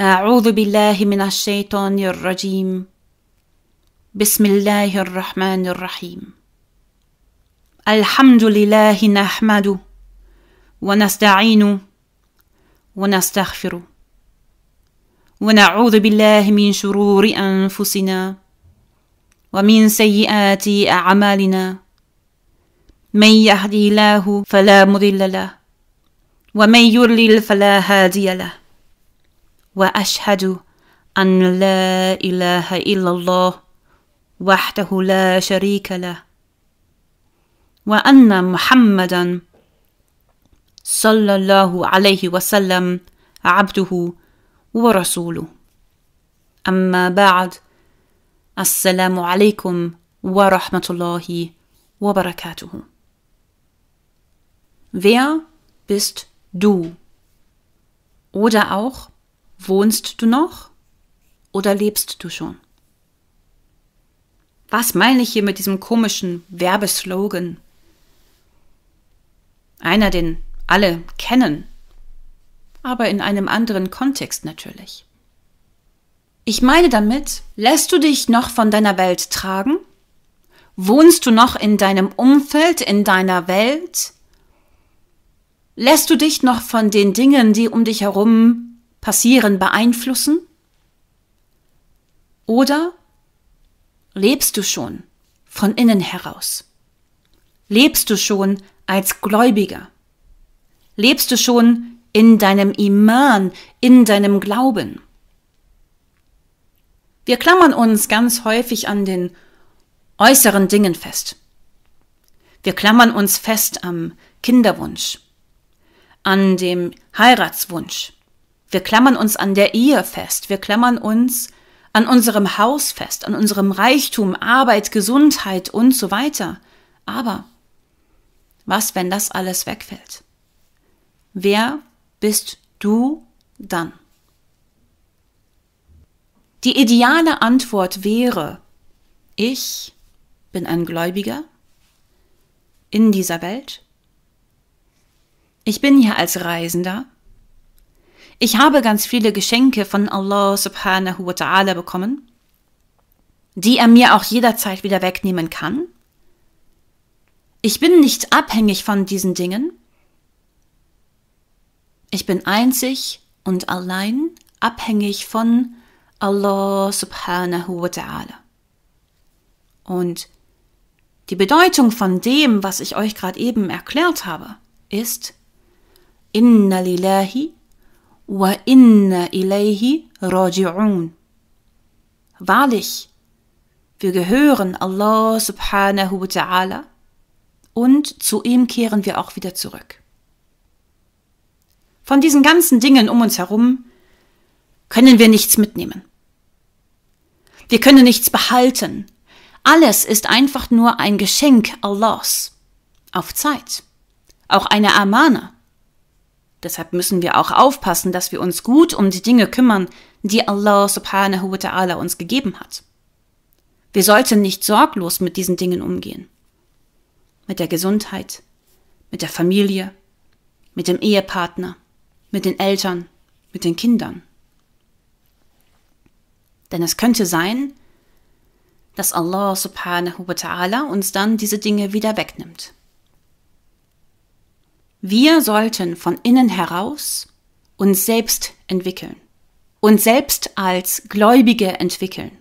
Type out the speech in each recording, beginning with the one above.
أعوذ بالله من الشيطان الرجيم بسم الله الرحمن الرحيم الحمد لله نحمد ونستعين ونستغفر ونعوذ بالله من شرور أنفسنا ومن سيئات أعمالنا من يهدي الله فلا مضل له ومن يضلل فلا هادي له واشهد ان لا اله الا الله وحده لا شريك له وان محمدا صلى الله عليه وسلم عبده ورسوله اما بعد السلام عليكم ورحمه الله وبركاته wer bist du oder auch Wohnst du noch oder lebst du schon? Was meine ich hier mit diesem komischen Werbeslogan? Einer, den alle kennen, aber in einem anderen Kontext natürlich. Ich meine damit, lässt du dich noch von deiner Welt tragen? Wohnst du noch in deinem Umfeld, in deiner Welt? Lässt du dich noch von den Dingen, die um dich herum Passieren beeinflussen? Oder lebst du schon von innen heraus? Lebst du schon als Gläubiger? Lebst du schon in deinem Iman, in deinem Glauben? Wir klammern uns ganz häufig an den äußeren Dingen fest. Wir klammern uns fest am Kinderwunsch, an dem Heiratswunsch, wir klammern uns an der Ehe fest, wir klammern uns an unserem Haus fest, an unserem Reichtum, Arbeit, Gesundheit und so weiter. Aber was, wenn das alles wegfällt? Wer bist du dann? Die ideale Antwort wäre, ich bin ein Gläubiger in dieser Welt. Ich bin hier als Reisender ich habe ganz viele Geschenke von Allah subhanahu wa ta'ala bekommen, die er mir auch jederzeit wieder wegnehmen kann. Ich bin nicht abhängig von diesen Dingen. Ich bin einzig und allein abhängig von Allah subhanahu wa ta'ala. Und die Bedeutung von dem, was ich euch gerade eben erklärt habe, ist Inna lillahi Wa inna ilayhi raji'un. Wahrlich, wir gehören Allah subhanahu wa ta'ala und zu ihm kehren wir auch wieder zurück. Von diesen ganzen Dingen um uns herum können wir nichts mitnehmen. Wir können nichts behalten. Alles ist einfach nur ein Geschenk Allahs. Auf Zeit. Auch eine Amana. Deshalb müssen wir auch aufpassen, dass wir uns gut um die Dinge kümmern, die Allah subhanahu wa ta'ala uns gegeben hat. Wir sollten nicht sorglos mit diesen Dingen umgehen. Mit der Gesundheit, mit der Familie, mit dem Ehepartner, mit den Eltern, mit den Kindern. Denn es könnte sein, dass Allah subhanahu wa ta'ala uns dann diese Dinge wieder wegnimmt. Wir sollten von innen heraus uns selbst entwickeln, uns selbst als Gläubige entwickeln,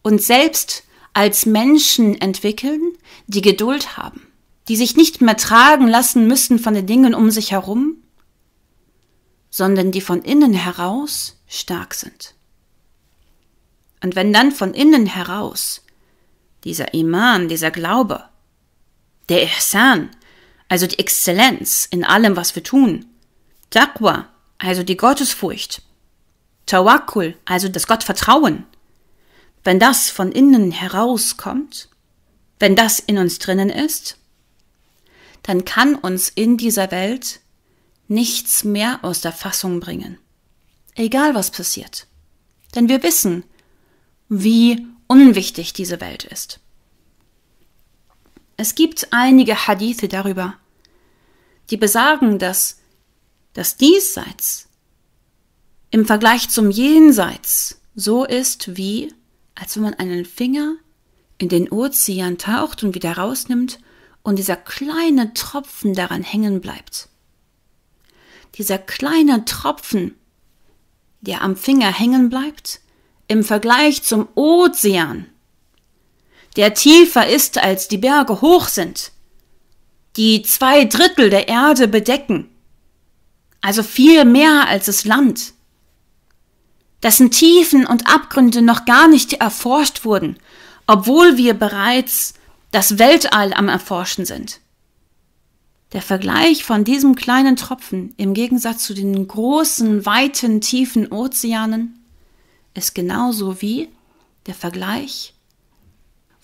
uns selbst als Menschen entwickeln, die Geduld haben, die sich nicht mehr tragen lassen müssen von den Dingen um sich herum, sondern die von innen heraus stark sind. Und wenn dann von innen heraus dieser Iman, dieser Glaube, der Ihsan, also die Exzellenz in allem, was wir tun. Taqwa, also die Gottesfurcht. Tawakkul, also das Gottvertrauen. Wenn das von innen herauskommt, wenn das in uns drinnen ist, dann kann uns in dieser Welt nichts mehr aus der Fassung bringen. Egal was passiert. Denn wir wissen, wie unwichtig diese Welt ist. Es gibt einige Hadithe darüber, die besagen, dass das Diesseits im Vergleich zum Jenseits so ist wie, als wenn man einen Finger in den Ozean taucht und wieder rausnimmt und dieser kleine Tropfen daran hängen bleibt. Dieser kleine Tropfen, der am Finger hängen bleibt, im Vergleich zum Ozean der tiefer ist, als die Berge hoch sind, die zwei Drittel der Erde bedecken, also viel mehr als das Land, dessen Tiefen und Abgründe noch gar nicht erforscht wurden, obwohl wir bereits das Weltall am Erforschen sind. Der Vergleich von diesem kleinen Tropfen im Gegensatz zu den großen, weiten, tiefen Ozeanen ist genauso wie der Vergleich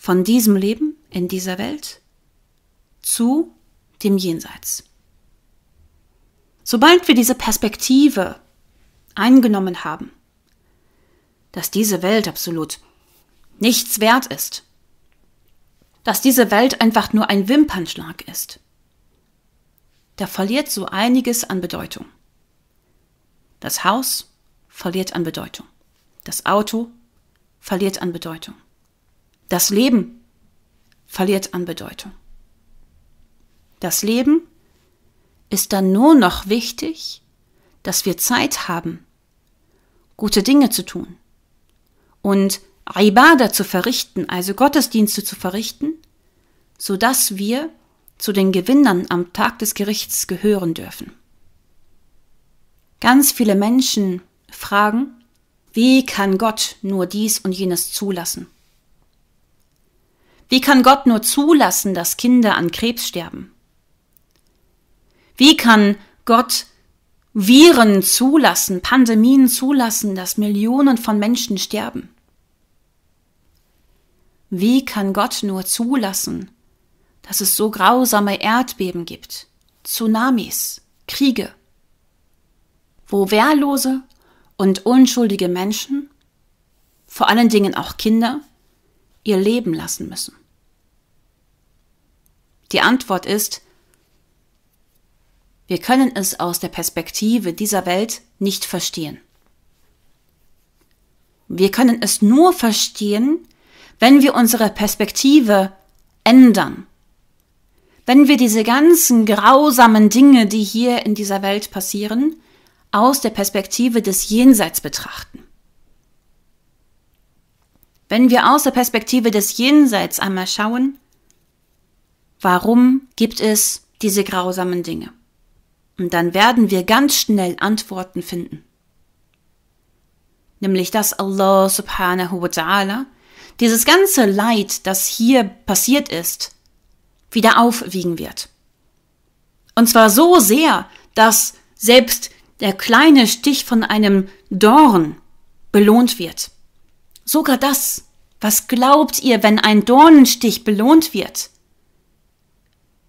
von diesem Leben in dieser Welt zu dem Jenseits. Sobald wir diese Perspektive eingenommen haben, dass diese Welt absolut nichts wert ist, dass diese Welt einfach nur ein Wimpernschlag ist, da verliert so einiges an Bedeutung. Das Haus verliert an Bedeutung. Das Auto verliert an Bedeutung. Das Leben verliert an Bedeutung. Das Leben ist dann nur noch wichtig, dass wir Zeit haben, gute Dinge zu tun und Ibadah zu verrichten, also Gottesdienste zu verrichten, sodass wir zu den Gewinnern am Tag des Gerichts gehören dürfen. Ganz viele Menschen fragen, wie kann Gott nur dies und jenes zulassen? Wie kann Gott nur zulassen, dass Kinder an Krebs sterben? Wie kann Gott Viren zulassen, Pandemien zulassen, dass Millionen von Menschen sterben? Wie kann Gott nur zulassen, dass es so grausame Erdbeben gibt, Tsunamis, Kriege, wo wehrlose und unschuldige Menschen, vor allen Dingen auch Kinder, ihr Leben lassen müssen? Die Antwort ist, wir können es aus der Perspektive dieser Welt nicht verstehen. Wir können es nur verstehen, wenn wir unsere Perspektive ändern. Wenn wir diese ganzen grausamen Dinge, die hier in dieser Welt passieren, aus der Perspektive des Jenseits betrachten. Wenn wir aus der Perspektive des Jenseits einmal schauen, Warum gibt es diese grausamen Dinge? Und dann werden wir ganz schnell Antworten finden. Nämlich, dass Allah subhanahu wa ta'ala dieses ganze Leid, das hier passiert ist, wieder aufwiegen wird. Und zwar so sehr, dass selbst der kleine Stich von einem Dorn belohnt wird. Sogar das. Was glaubt ihr, wenn ein Dornenstich belohnt wird?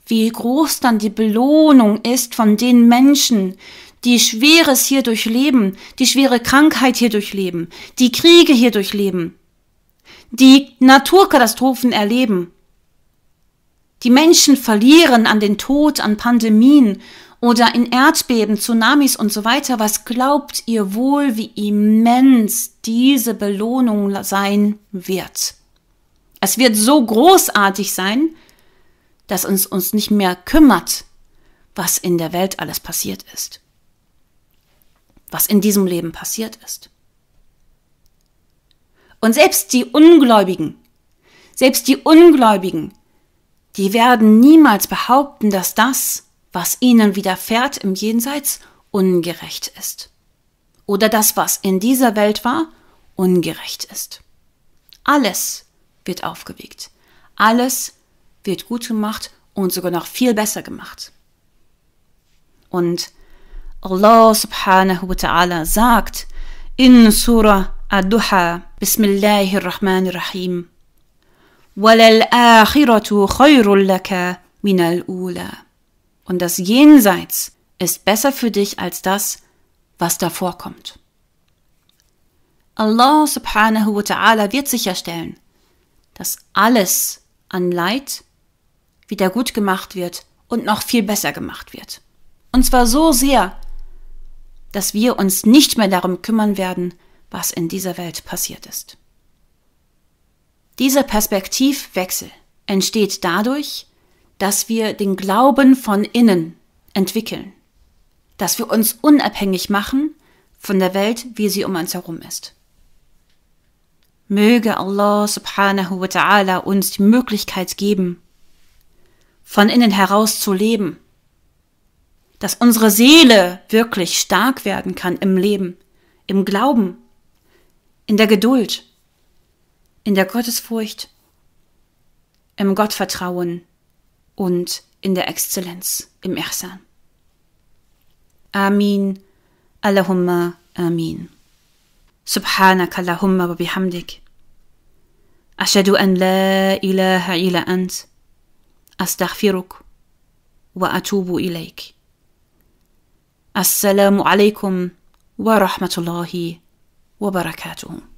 wie groß dann die Belohnung ist von den Menschen, die Schweres hier durchleben, die schwere Krankheit hier durchleben, die Kriege hier durchleben, die Naturkatastrophen erleben. Die Menschen verlieren an den Tod, an Pandemien oder in Erdbeben, Tsunamis und so weiter. Was glaubt ihr wohl, wie immens diese Belohnung sein wird? Es wird so großartig sein, dass uns uns nicht mehr kümmert, was in der Welt alles passiert ist, was in diesem Leben passiert ist. Und selbst die Ungläubigen, selbst die Ungläubigen, die werden niemals behaupten, dass das, was ihnen widerfährt im Jenseits, ungerecht ist. Oder das, was in dieser Welt war, ungerecht ist. Alles wird aufgewiegt. Alles wird gut gemacht und sogar noch viel besser gemacht. Und Allah subhanahu wa ta'ala sagt in Surah Ad-Duha Bismillahir Rahmanir Rahim وَلَلْآخِرَةُ خَيْرٌ لَكَ مِنَ الْأُولَى Und das Jenseits ist besser für dich als das, was davor kommt. Allah subhanahu wa ta'ala wird sicherstellen, dass alles an Leid wieder gut gemacht wird und noch viel besser gemacht wird. Und zwar so sehr, dass wir uns nicht mehr darum kümmern werden, was in dieser Welt passiert ist. Dieser Perspektivwechsel entsteht dadurch, dass wir den Glauben von innen entwickeln, dass wir uns unabhängig machen von der Welt, wie sie um uns herum ist. Möge Allah subhanahu wa ta'ala uns die Möglichkeit geben, von innen heraus zu leben. Dass unsere Seele wirklich stark werden kann im Leben, im Glauben, in der Geduld, in der Gottesfurcht, im Gottvertrauen und in der Exzellenz, im Ersan. Amin, Allahumma, Amin. سبحانك اللهم وبحمدك أشهد أن لا إله إلا أنت استغفرك واتوب اليك السلام عليكم ورحمه الله وبركاته